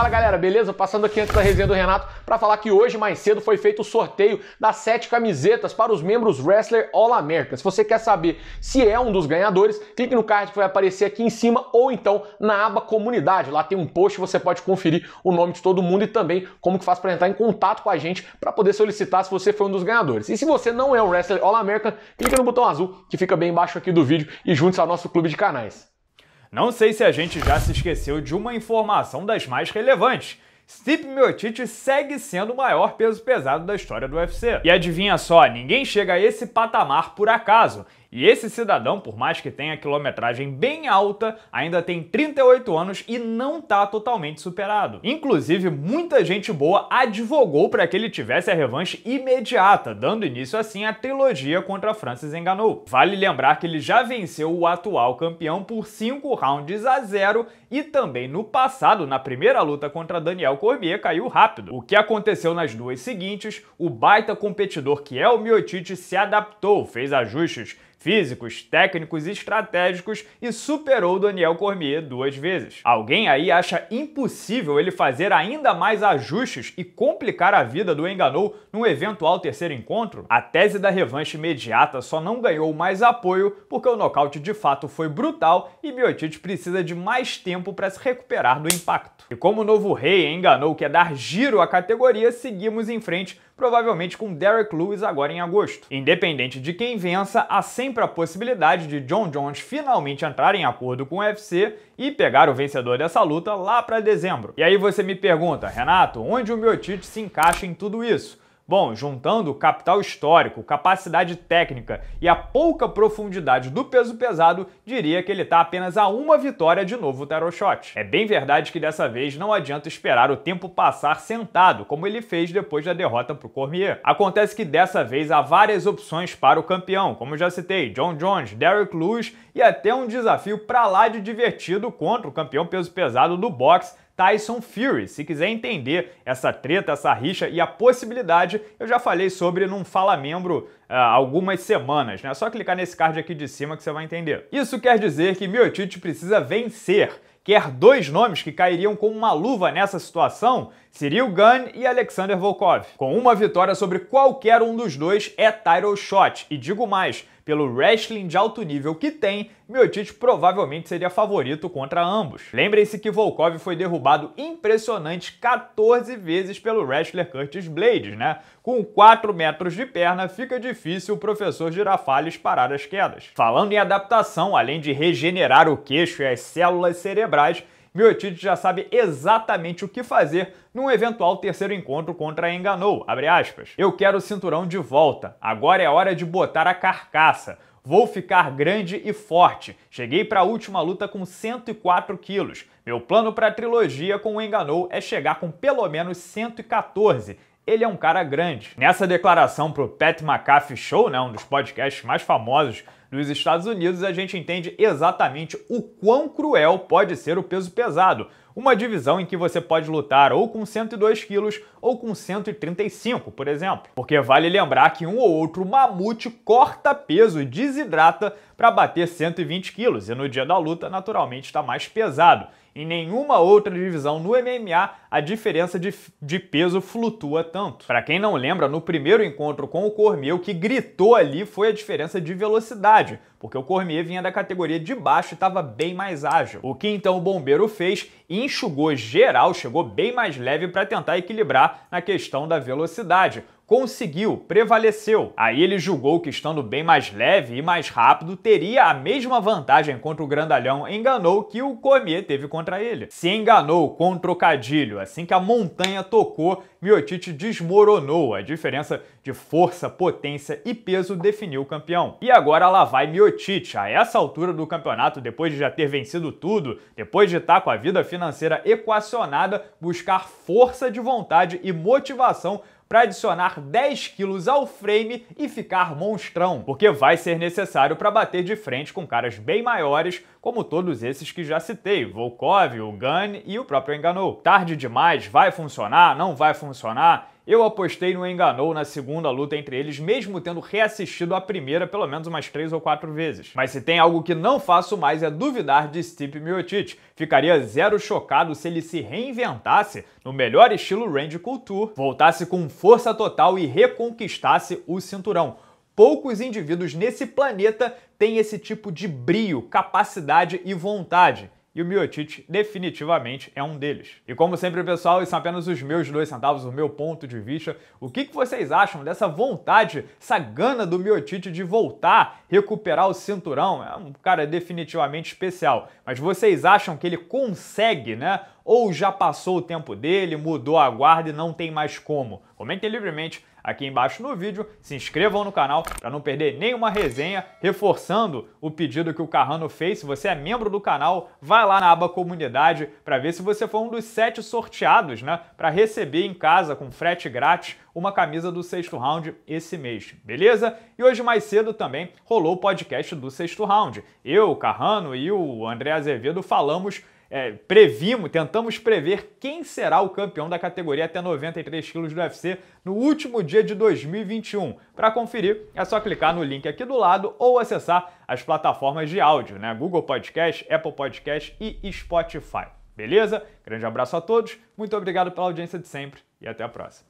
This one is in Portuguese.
Fala galera, beleza? Passando aqui antes da resenha do Renato para falar que hoje mais cedo foi feito o sorteio das sete camisetas para os membros Wrestler All America. Se você quer saber se é um dos ganhadores, clique no card que vai aparecer aqui em cima ou então na aba comunidade. Lá tem um post, você pode conferir o nome de todo mundo e também como que faz para entrar em contato com a gente para poder solicitar se você foi um dos ganhadores. E se você não é um Wrestler All America, clique no botão azul que fica bem embaixo aqui do vídeo e junte-se ao nosso clube de canais. Não sei se a gente já se esqueceu de uma informação das mais relevantes. Stipe Miocic segue sendo o maior peso pesado da história do UFC. E adivinha só, ninguém chega a esse patamar por acaso. E esse cidadão, por mais que tenha quilometragem bem alta, ainda tem 38 anos e não tá totalmente superado. Inclusive, muita gente boa advogou para que ele tivesse a revanche imediata, dando início assim à trilogia contra Francis Ngannou. Vale lembrar que ele já venceu o atual campeão por 5 rounds a 0 e também no passado, na primeira luta contra Daniel Cormier, caiu rápido. O que aconteceu nas duas seguintes, o baita competidor que é o Miotite se adaptou, fez ajustes físicos, técnicos e estratégicos e superou Daniel Cormier duas vezes. Alguém aí acha impossível ele fazer ainda mais ajustes e complicar a vida do Enganou num eventual terceiro encontro? A tese da revanche imediata só não ganhou mais apoio porque o nocaute de fato foi brutal e Miocic precisa de mais tempo para se recuperar do impacto. E como o novo rei Enganou quer dar giro à categoria, seguimos em frente, provavelmente com Derek Lewis agora em agosto. Independente de quem vença, há sempre sempre a possibilidade de John Jones finalmente entrar em acordo com o UFC e pegar o vencedor dessa luta lá para dezembro. E aí você me pergunta, Renato, onde o Miocic se encaixa em tudo isso? Bom, juntando o capital histórico, capacidade técnica e a pouca profundidade do peso pesado, diria que ele está apenas a uma vitória de novo tarot shot. É bem verdade que dessa vez não adianta esperar o tempo passar sentado, como ele fez depois da derrota para o Cormier. Acontece que dessa vez há várias opções para o campeão, como já citei, John Jones, Derek Lewis e até um desafio para lá de divertido contra o campeão peso pesado do boxe, Tyson Fury. Se quiser entender essa treta, essa rixa e a possibilidade, eu já falei sobre num Fala Membro há ah, algumas semanas, né? É só clicar nesse card aqui de cima que você vai entender. Isso quer dizer que Miotite precisa vencer. Quer dois nomes que cairiam como uma luva nessa situação Cyril Gunn e Alexander Volkov. Com uma vitória sobre qualquer um dos dois é title shot, e digo mais, pelo wrestling de alto nível que tem, Miocic provavelmente seria favorito contra ambos. Lembrem-se que Volkov foi derrubado impressionante 14 vezes pelo wrestler Curtis Blades, né? Com 4 metros de perna, fica difícil o professor Girafales parar as quedas. Falando em adaptação, além de regenerar o queixo e as células cerebrais, Miotite já sabe exatamente o que fazer num eventual terceiro encontro contra a Enganou, Eu quero o cinturão de volta, agora é hora de botar a carcaça. Vou ficar grande e forte. Cheguei para a última luta com 104 quilos. Meu plano para a trilogia com o Enganou é chegar com pelo menos 114 ele é um cara grande. Nessa declaração para o Pat McAfee Show, né, um dos podcasts mais famosos nos Estados Unidos, a gente entende exatamente o quão cruel pode ser o peso pesado, uma divisão em que você pode lutar ou com 102 quilos ou com 135, por exemplo. Porque vale lembrar que um ou outro mamute corta peso e desidrata para bater 120 quilos, e no dia da luta, naturalmente, está mais pesado. Em nenhuma outra divisão no MMA a diferença de, de peso flutua tanto. Para quem não lembra, no primeiro encontro com o Cormier, o que gritou ali foi a diferença de velocidade, porque o Cormier vinha da categoria de baixo e estava bem mais ágil. O que então o bombeiro fez e enxugou geral, chegou bem mais leve para tentar equilibrar na questão da velocidade. Conseguiu, prevaleceu. Aí ele julgou que estando bem mais leve e mais rápido, teria a mesma vantagem contra o grandalhão enganou que o Cormier teve contra ele. Se enganou com um trocadilho, assim que a montanha tocou Miotite desmoronou. A diferença de força, potência e peso definiu o campeão. E agora lá vai Miotite. A essa altura do campeonato, depois de já ter vencido tudo, depois de estar com a vida financeira equacionada, buscar força de vontade e motivação para adicionar 10 quilos ao frame e ficar monstrão, porque vai ser necessário para bater de frente com caras bem maiores, como todos esses que já citei, Volkov, o Gunn e o próprio Enganou. Tarde demais, vai funcionar, não vai funcionar? Eu apostei no Enganou na segunda luta entre eles, mesmo tendo reassistido a primeira pelo menos umas três ou quatro vezes. Mas se tem algo que não faço mais é duvidar de Stipe Miocic. Ficaria zero chocado se ele se reinventasse no melhor estilo Randy Couture, voltasse com força total e reconquistasse o cinturão. Poucos indivíduos nesse planeta têm esse tipo de brio, capacidade e vontade e o Miotite definitivamente é um deles. E como sempre, pessoal, isso são é apenas os meus dois centavos, o meu ponto de vista. O que, que vocês acham dessa vontade, essa gana do Miotite de voltar, recuperar o cinturão? É um cara definitivamente especial. Mas vocês acham que ele consegue, né? Ou já passou o tempo dele, mudou a guarda e não tem mais como? Comentem livremente aqui embaixo no vídeo, se inscrevam no canal para não perder nenhuma resenha, reforçando o pedido que o Carrano fez. Se você é membro do canal, vai lá na aba comunidade para ver se você foi um dos sete sorteados, né, para receber em casa com frete grátis uma camisa do sexto round esse mês, beleza? E hoje mais cedo também rolou o podcast do sexto round. Eu, Carrano e o André Azevedo falamos é, previmos, tentamos prever quem será o campeão da categoria até 93 quilos do UFC no último dia de 2021. Para conferir, é só clicar no link aqui do lado ou acessar as plataformas de áudio, né? Google Podcast, Apple Podcast e Spotify. Beleza? Grande abraço a todos, muito obrigado pela audiência de sempre e até a próxima.